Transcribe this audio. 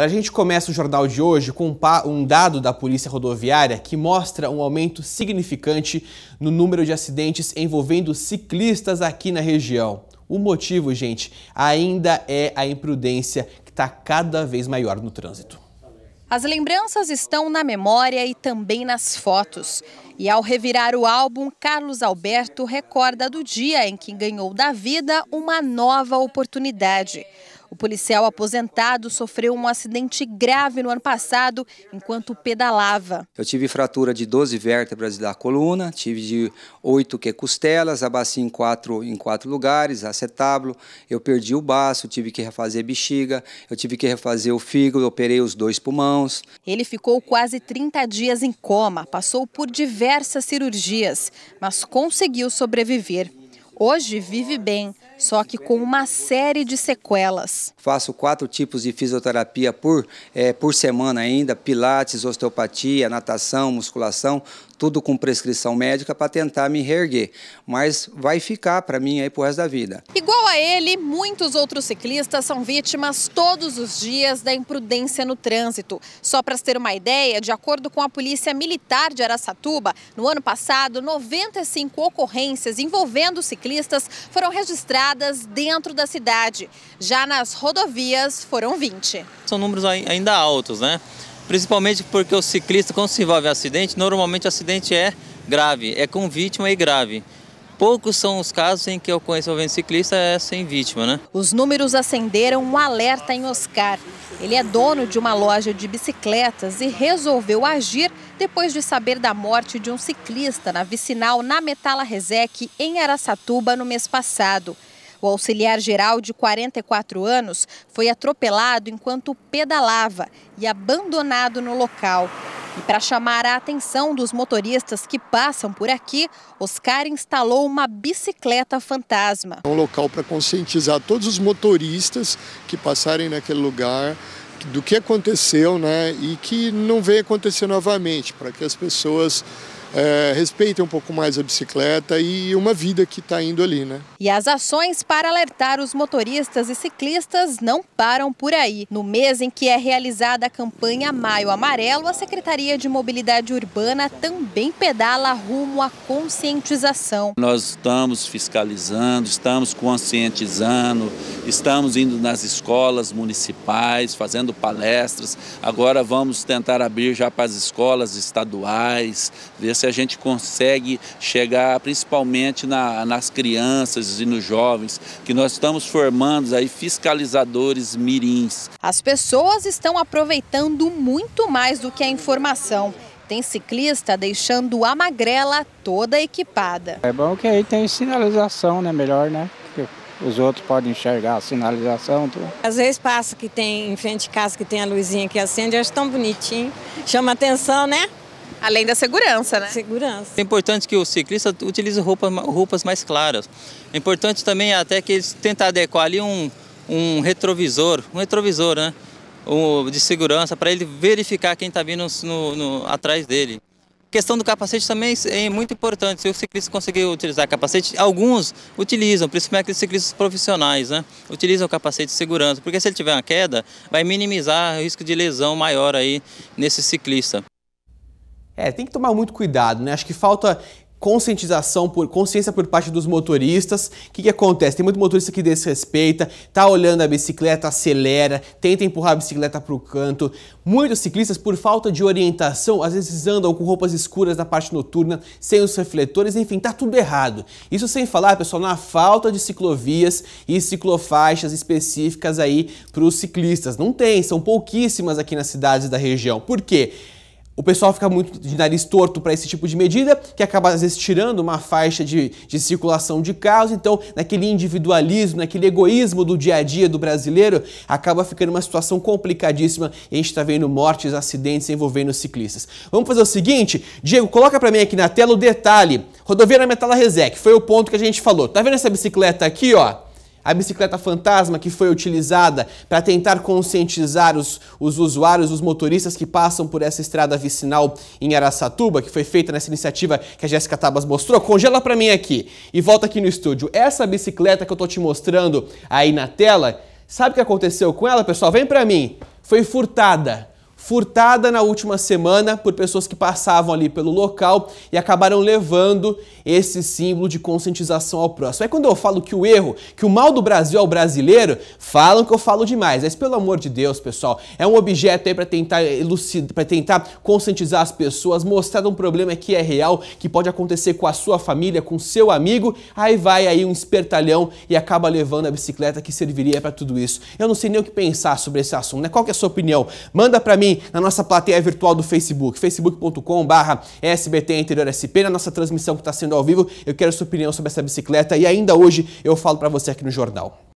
Olha, a gente começa o jornal de hoje com um dado da Polícia Rodoviária que mostra um aumento significante no número de acidentes envolvendo ciclistas aqui na região. O motivo, gente, ainda é a imprudência que está cada vez maior no trânsito. As lembranças estão na memória e também nas fotos. E ao revirar o álbum, Carlos Alberto recorda do dia em que ganhou da vida uma nova oportunidade. O policial aposentado sofreu um acidente grave no ano passado enquanto pedalava. Eu tive fratura de 12 vértebras da coluna, tive de 8 que costelas, a bacia em 4 em quatro lugares, acetábulo, eu perdi o baço, tive que refazer bexiga, eu tive que refazer o fígado, operei os dois pulmões. Ele ficou quase 30 dias em coma, passou por diversas cirurgias, mas conseguiu sobreviver. Hoje vive bem, só que com uma série de sequelas. Faço quatro tipos de fisioterapia por, é, por semana ainda: pilates, osteopatia, natação, musculação, tudo com prescrição médica para tentar me reerguer. Mas vai ficar para mim aí o resto da vida. Igual a ele, muitos outros ciclistas são vítimas todos os dias da imprudência no trânsito. Só para ter uma ideia, de acordo com a Polícia Militar de Araçatuba, no ano passado, 95 ocorrências envolvendo ciclistas foram registradas paradas dentro da cidade. Já nas rodovias foram 20. São números ainda altos, né? Principalmente porque o ciclista, quando se envolve em acidente, normalmente o acidente é grave, é com vítima e grave. Poucos são os casos em que eu conheço o ciclista é sem vítima, né? Os números acenderam um alerta em Oscar. Ele é dono de uma loja de bicicletas e resolveu agir depois de saber da morte de um ciclista na vicinal na Metala Reseque, em Araçatuba, no mês passado. O auxiliar-geral de 44 anos foi atropelado enquanto pedalava e abandonado no local. E para chamar a atenção dos motoristas que passam por aqui, Oscar instalou uma bicicleta fantasma. É um local para conscientizar todos os motoristas que passarem naquele lugar do que aconteceu né, e que não venha acontecer novamente, para que as pessoas é, respeitem um pouco mais a bicicleta e uma vida que está indo ali, né? E as ações para alertar os motoristas e ciclistas não param por aí. No mês em que é realizada a campanha Maio Amarelo, a Secretaria de Mobilidade Urbana também pedala rumo à conscientização. Nós estamos fiscalizando, estamos conscientizando, estamos indo nas escolas municipais, fazendo palestras. Agora vamos tentar abrir já para as escolas estaduais, ver se a gente consegue chegar principalmente na, nas crianças e nos jovens, que nós estamos formando aí fiscalizadores mirins. As pessoas estão aproveitando muito mais do que a informação. Tem ciclista deixando a magrela toda equipada. É bom que aí tem sinalização, né? Melhor, né? os outros podem enxergar a sinalização. Tudo. Às vezes passa que tem em frente de casa que tem a luzinha que acende, eu acho tão bonitinho. Chama atenção, né? Além da segurança, né? Segurança. É importante que o ciclista utilize roupas, roupas mais claras. É importante também até que eles tentem adequar ali um, um retrovisor, um retrovisor, né? de segurança, para ele verificar quem está vindo no, no, atrás dele. A questão do capacete também é muito importante. Se o ciclista conseguir utilizar capacete, alguns utilizam, principalmente aqueles ciclistas profissionais, né? Utilizam o capacete de segurança, porque se ele tiver uma queda, vai minimizar o risco de lesão maior aí nesse ciclista. É, tem que tomar muito cuidado, né? Acho que falta conscientização por consciência por parte dos motoristas. O que, que acontece? Tem muito motorista que desrespeita, tá olhando a bicicleta, acelera, tenta empurrar a bicicleta para o canto. Muitos ciclistas, por falta de orientação, às vezes andam com roupas escuras na parte noturna, sem os refletores, enfim, tá tudo errado. Isso sem falar, pessoal, na falta de ciclovias e ciclofaixas específicas aí para os ciclistas. Não tem, são pouquíssimas aqui nas cidades da região. Por quê? O pessoal fica muito de nariz torto para esse tipo de medida, que acaba às vezes tirando uma faixa de, de circulação de carros. Então, naquele individualismo, naquele egoísmo do dia a dia do brasileiro, acaba ficando uma situação complicadíssima e a gente está vendo mortes, acidentes envolvendo ciclistas. Vamos fazer o seguinte, Diego, coloca para mim aqui na tela o detalhe. Rodoviária Metala Resec, foi o ponto que a gente falou. Tá vendo essa bicicleta aqui, ó? A bicicleta fantasma que foi utilizada para tentar conscientizar os, os usuários, os motoristas que passam por essa estrada vicinal em Araçatuba, que foi feita nessa iniciativa que a Jéssica Tabas mostrou, congela para mim aqui e volta aqui no estúdio. Essa bicicleta que eu tô te mostrando aí na tela, sabe o que aconteceu com ela, pessoal? Vem para mim. Foi furtada furtada na última semana por pessoas que passavam ali pelo local e acabaram levando esse símbolo de conscientização ao próximo. É quando eu falo que o erro, que o mal do Brasil é o brasileiro, falam que eu falo demais. Mas pelo amor de Deus, pessoal, é um objeto aí para tentar elucidar, para tentar conscientizar as pessoas, mostrar um problema que é real, que pode acontecer com a sua família, com seu amigo. Aí vai aí um espertalhão e acaba levando a bicicleta que serviria para tudo isso. Eu não sei nem o que pensar sobre esse assunto, né? Qual que é a sua opinião? Manda para mim na nossa plateia virtual do Facebook, facebook.com.br SBT Interior SP, na nossa transmissão que está sendo ao vivo. Eu quero sua opinião sobre essa bicicleta e ainda hoje eu falo para você aqui no jornal.